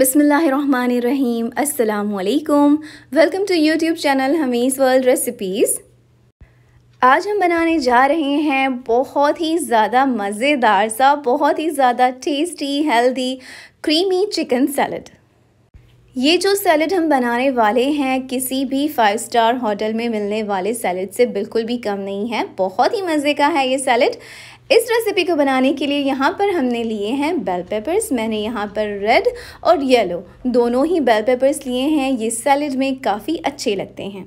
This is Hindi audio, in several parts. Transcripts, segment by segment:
बिसमीम् अल्लाम welcome to YouTube channel Hamis world recipes आज हम बनाने जा रहे हैं बहुत ही ज़्यादा मज़ेदार सा बहुत ही ज़्यादा tasty healthy creamy chicken salad ये जो सैलड हम बनाने वाले हैं किसी भी फाइव स्टार होटल में मिलने वाले सैलड से बिल्कुल भी कम नहीं है बहुत ही मज़े का है ये सैलड इस रेसिपी को बनाने के लिए यहाँ पर हमने लिए हैं बेल पेपर्स मैंने यहाँ पर रेड और येलो दोनों ही बेल पेपर्स लिए हैं ये सैलड में काफ़ी अच्छे लगते हैं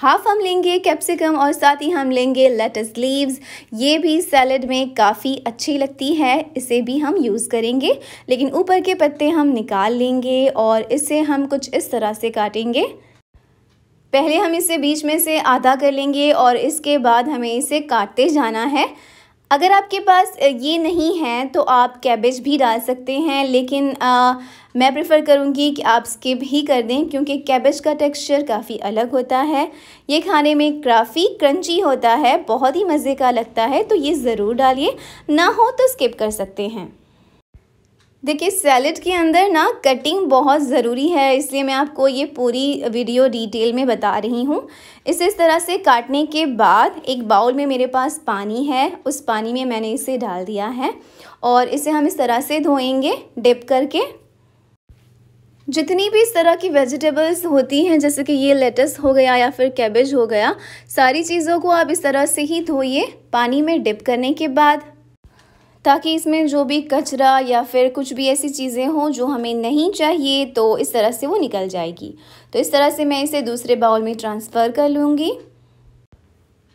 हाफ हम लेंगे कैप्सिकम और साथ ही हम लेंगे लेटस लीव्स ये भी सैलड में काफ़ी अच्छी लगती है इसे भी हम यूज़ करेंगे लेकिन ऊपर के पत्ते हम निकाल लेंगे और इसे हम कुछ इस तरह से काटेंगे पहले हम इसे बीच में से आधा कर लेंगे और इसके बाद हमें इसे काटते जाना है अगर आपके पास ये नहीं है तो आप कैबेज भी डाल सकते हैं लेकिन आ, मैं प्रेफ़र करूँगी कि आप स्किप ही कर दें क्योंकि कैबेज का टेक्सचर काफ़ी अलग होता है ये खाने में काफ़ी क्रंची होता है बहुत ही मज़े का लगता है तो ये ज़रूर डालिए ना हो तो स्किप कर सकते हैं देखिए सैलड के अंदर ना कटिंग बहुत ज़रूरी है इसलिए मैं आपको ये पूरी वीडियो डिटेल में बता रही हूँ इसे इस तरह से काटने के बाद एक बाउल में मेरे पास पानी है उस पानी में मैंने इसे डाल दिया है और इसे हम इस तरह से धोएंगे डिप करके जितनी भी इस तरह की वेजिटेबल्स होती हैं जैसे कि ये लेटस हो गया या फिर कैबेज हो गया सारी चीज़ों को आप इस तरह से ही धोइए पानी में डिप करने के बाद ताकि इसमें जो भी कचरा या फिर कुछ भी ऐसी चीज़ें हों जो हमें नहीं चाहिए तो इस तरह से वो निकल जाएगी तो इस तरह से मैं इसे दूसरे बाउल में ट्रांसफ़र कर लूँगी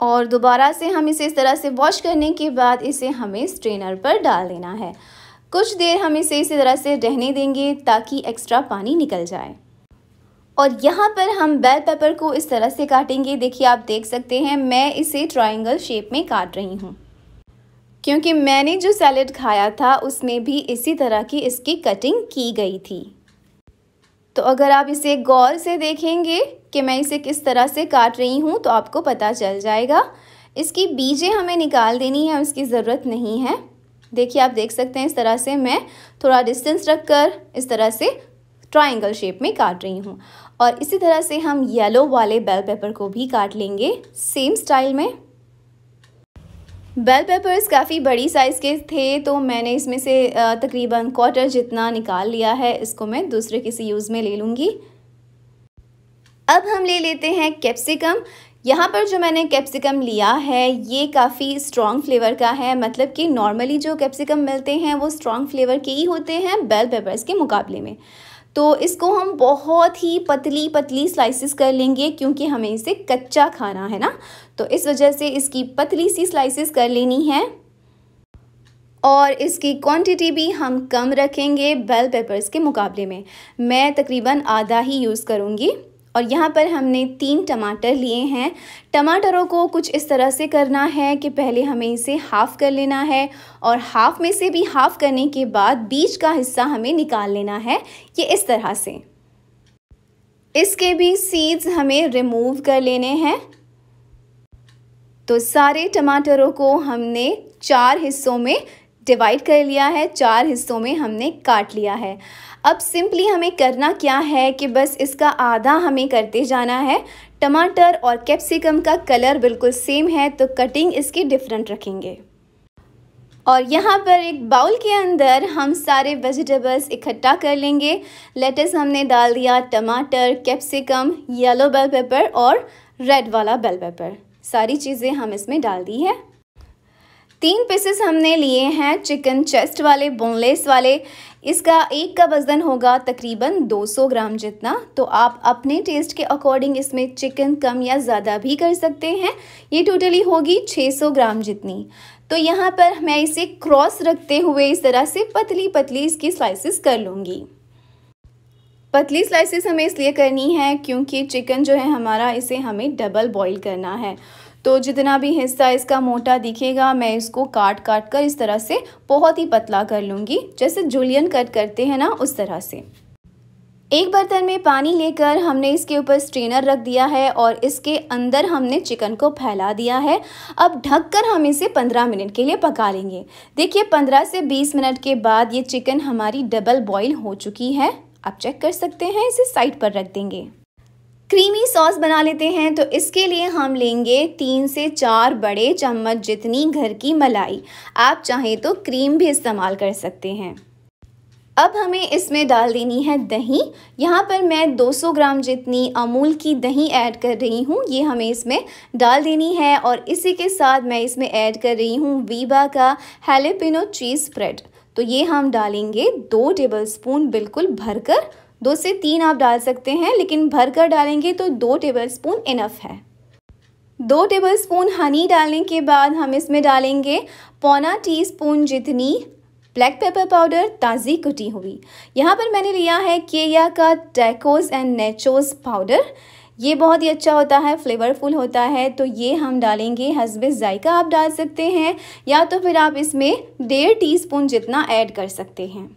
और दोबारा से हम इसे इस तरह से वॉश करने के बाद इसे हमें स्ट्रेनर पर डाल देना है कुछ देर हम इसे इसी तरह से रहने देंगे ताकि एक्स्ट्रा पानी निकल जाए और यहाँ पर हम बेल पेपर को इस तरह से काटेंगे देखिए आप देख सकते हैं मैं इसे ट्रायंगल शेप में काट रही हूँ क्योंकि मैंने जो सैलड खाया था उसमें भी इसी तरह की इसकी कटिंग की गई थी तो अगर आप इसे गौर से देखेंगे कि मैं इसे किस तरह से काट रही हूँ तो आपको पता चल जाएगा इसकी बीजें हमें निकाल देनी है उसकी ज़रूरत नहीं है देखिए आप देख सकते हैं इस तरह से मैं थोड़ा डिस्टेंस रख कर इस तरह से ट्राइंगल शेप में काट रही हूँ और इसी तरह से हम येलो वाले बेल पेपर को भी काट लेंगे सेम स्टाइल में बेल पेपर्स काफ़ी बड़ी साइज़ के थे तो मैंने इसमें से तकरीबन क्वार्टर जितना निकाल लिया है इसको मैं दूसरे किसी यूज़ में ले लूँगी अब हम ले लेते हैं कैप्सिकम यहाँ पर जो मैंने कैप्सिकम लिया है ये काफ़ी स्ट्रॉन्ग फ्लेवर का है मतलब कि नॉर्मली जो कैप्सिकम मिलते हैं वो स्ट्रॉन्ग फ्लेवर के ही होते हैं बेल पेपर्स के मुकाबले में तो इसको हम बहुत ही पतली पतली स्लाइसिस कर लेंगे क्योंकि हमें इसे कच्चा खाना है ना तो इस वजह से इसकी पतली सी स्लाइसिस कर लेनी है और इसकी क्वांटिटी भी हम कम रखेंगे बेल पेपर्स के मुकाबले में मैं तकरीबन आधा ही यूज़ करूँगी और यहाँ पर हमने तीन टमाटर लिए हैं टमाटरों को कुछ इस तरह से करना है कि पहले हमें इसे हाफ़ कर लेना है और हाफ़ में से भी हाफ़ करने के बाद बीज का हिस्सा हमें निकाल लेना है ये इस तरह से इसके भी सीड्स हमें रिमूव कर लेने हैं तो सारे टमाटरों को हमने चार हिस्सों में डिवाइड कर लिया है चार हिस्सों में हमने काट लिया है अब सिंपली हमें करना क्या है कि बस इसका आधा हमें करते जाना है टमाटर और कैप्सिकम का कलर बिल्कुल सेम है तो कटिंग इसकी डिफरेंट रखेंगे और यहाँ पर एक बाउल के अंदर हम सारे वेजिटेबल्स इकट्ठा कर लेंगे लेटस हमने डाल दिया टमाटर कैप्सिकम येलो बेल पेपर और रेड वाला बेल पेपर सारी चीज़ें हम इसमें डाल दी है तीन पीसेस हमने लिए हैं चिकन चेस्ट वाले बोनलेस वाले इसका एक का वज़न होगा तकरीबन 200 ग्राम जितना तो आप अपने टेस्ट के अकॉर्डिंग इसमें चिकन कम या ज़्यादा भी कर सकते हैं ये टोटली होगी 600 ग्राम जितनी तो यहाँ पर मैं इसे क्रॉस रखते हुए इस तरह से पतली पतली इसकी स्लाइसिस कर लूँगी पतली स्लाइसिस हमें इसलिए करनी है क्योंकि चिकन जो है हमारा इसे हमें डबल बॉईल करना है तो जितना भी हिस्सा इसका मोटा दिखेगा मैं इसको काट काट कर इस तरह से बहुत ही पतला कर लूँगी जैसे जुलियन कट करते हैं ना उस तरह से एक बर्तन में पानी लेकर हमने इसके ऊपर स्ट्रेनर रख दिया है और इसके अंदर हमने चिकन को फैला दिया है अब ढककर हम इसे 15 मिनट के लिए पका लेंगे देखिए 15 से 20 मिनट के बाद ये चिकन हमारी डबल बॉईल हो चुकी है आप चेक कर सकते हैं इसे साइड पर रख देंगे क्रीमी सॉस बना लेते हैं तो इसके लिए हम लेंगे तीन से चार बड़े चम्मच जितनी घर की मलाई आप चाहें तो क्रीम भी इस्तेमाल कर सकते हैं अब हमें इसमें डाल देनी है दही यहाँ पर मैं 200 ग्राम जितनी अमूल की दही ऐड कर रही हूँ ये हमें इसमें डाल देनी है और इसी के साथ मैं इसमें ऐड कर रही हूँ वीबा का हेलेपिनो चीज़ स्प्रेड तो ये हम डालेंगे दो टेबल बिल्कुल भरकर दो से तीन आप डाल सकते हैं लेकिन भर कर डालेंगे तो दो टेबल स्पून इनफ है दो टेबल स्पून हनी डालने के बाद हम इसमें डालेंगे पौना टीस्पून जितनी ब्लैक पेपर पाउडर ताज़ी कुटी हुई यहाँ पर मैंने लिया है केया का टैकोज एंड नेचोज पाउडर ये बहुत ही अच्छा होता है फ्लेवरफुल होता है तो ये हम डालेंगे हसबे जायका आप डाल सकते हैं या तो फिर आप इसमें डेढ़ स्पून जितना ऐड कर सकते हैं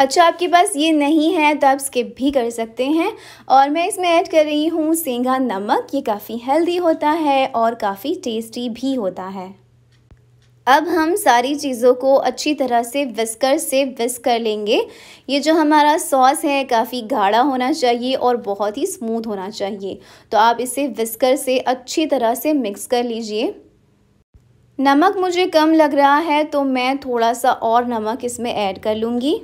अच्छा आपके पास ये नहीं है तो आप स्किप भी कर सकते हैं और मैं इसमें ऐड कर रही हूँ सेंगा नमक ये काफ़ी हेल्दी होता है और काफ़ी टेस्टी भी होता है अब हम सारी चीज़ों को अच्छी तरह से विस्कर से विस्क कर लेंगे ये जो हमारा सॉस है काफ़ी गाढ़ा होना चाहिए और बहुत ही स्मूथ होना चाहिए तो आप इसे विस्कर से अच्छी तरह से मिक्स कर लीजिए नमक मुझे कम लग रहा है तो मैं थोड़ा सा और नमक इसमें ऐड कर लूँगी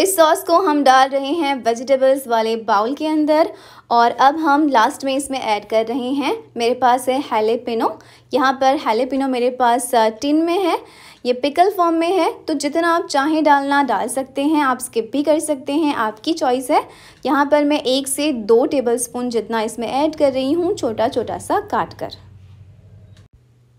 इस सॉस को हम डाल रहे हैं वेजिटेबल्स वाले बाउल के अंदर और अब हम लास्ट में इसमें ऐड कर रहे हैं मेरे पास है हेले पिनो यहाँ पर पिनो मेरे पास टिन में है ये पिकल फॉर्म में है तो जितना आप चाहें डालना डाल सकते हैं आप स्किप भी कर सकते हैं आपकी चॉइस है यहाँ पर मैं एक से दो टेबलस्पून जितना इसमें ऐड कर रही हूँ छोटा छोटा सा काट कर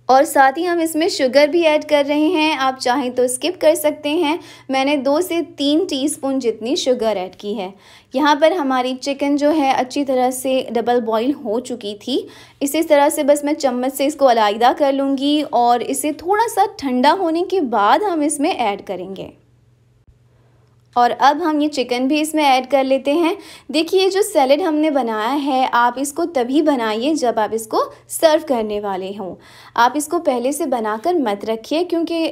और साथ ही हम इसमें शुगर भी ऐड कर रहे हैं आप चाहें तो स्किप कर सकते हैं मैंने दो से तीन टीस्पून जितनी शुगर ऐड की है यहाँ पर हमारी चिकन जो है अच्छी तरह से डबल बॉईल हो चुकी थी इसी तरह से बस मैं चम्मच से इसको अलाइदा कर लूँगी और इसे थोड़ा सा ठंडा होने के बाद हम इसमें ऐड करेंगे और अब हम ये चिकन भी इसमें ऐड कर लेते हैं देखिए जो सैलड हमने बनाया है आप इसको तभी बनाइए जब आप इसको सर्व करने वाले हों आप इसको पहले से बनाकर मत रखिए क्योंकि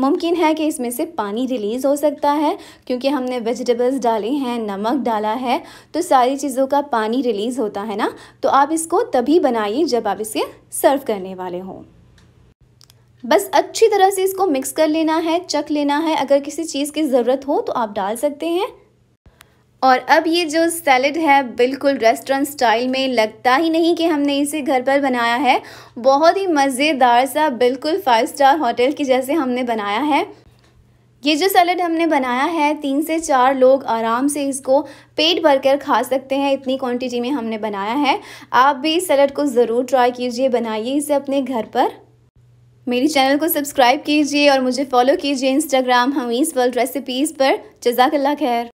मुमकिन है कि इसमें से पानी रिलीज़ हो सकता है क्योंकि हमने वेजिटेबल्स डाले हैं नमक डाला है तो सारी चीज़ों का पानी रिलीज़ होता है ना तो आप इसको तभी बनाइए जब आप इसे सर्व करने वाले हों बस अच्छी तरह से इसको मिक्स कर लेना है चख लेना है अगर किसी चीज़ की ज़रूरत हो तो आप डाल सकते हैं और अब ये जो सैलड है बिल्कुल रेस्टोरेंट स्टाइल में लगता ही नहीं कि हमने इसे घर पर बनाया है बहुत ही मज़ेदार सा बिल्कुल फाइव स्टार होटल की जैसे हमने बनाया है ये जो सैलड हमने बनाया है तीन से चार लोग आराम से इसको पेट भर कर खा सकते हैं इतनी क्वांटिटी में हमने बनाया है आप भी इस सैलड को ज़रूर ट्राई कीजिए बनाइए इसे अपने घर पर मेरे चैनल को सब्सक्राइब कीजिए और मुझे फॉलो कीजिए इंस्टाग्राम हमीस वर्ल्ड रेसिपीज़ पर जजाकल्ला खैर